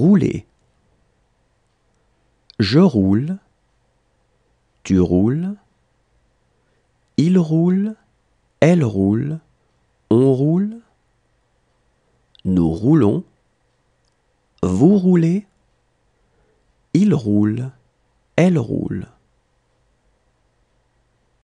rouler. Je roule, tu roules, il roule, elle roule, on roule, nous roulons, vous roulez, il roule, elle roule.